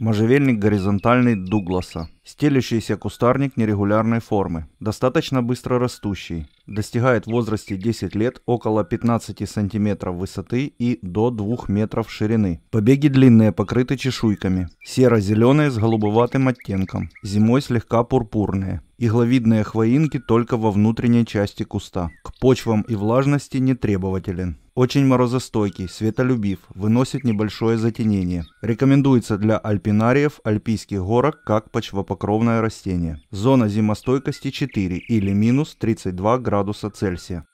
Можжевельник горизонтальный Дугласа Стелющийся кустарник нерегулярной формы, достаточно быстро растущий, достигает в возрасте 10 лет около 15 см высоты и до 2 метров ширины. Побеги длинные, покрыты чешуйками, серо-зеленые с голубоватым оттенком, зимой слегка пурпурные. Игловидные хвоинки только во внутренней части куста. К почвам и влажности не требователен. Очень морозостойкий, светолюбив, выносит небольшое затенение. Рекомендуется для альпинариев, альпийских горок как почвопроводник широкопокровное растение. Зона зимостойкости 4 или минус 32 градуса Цельсия.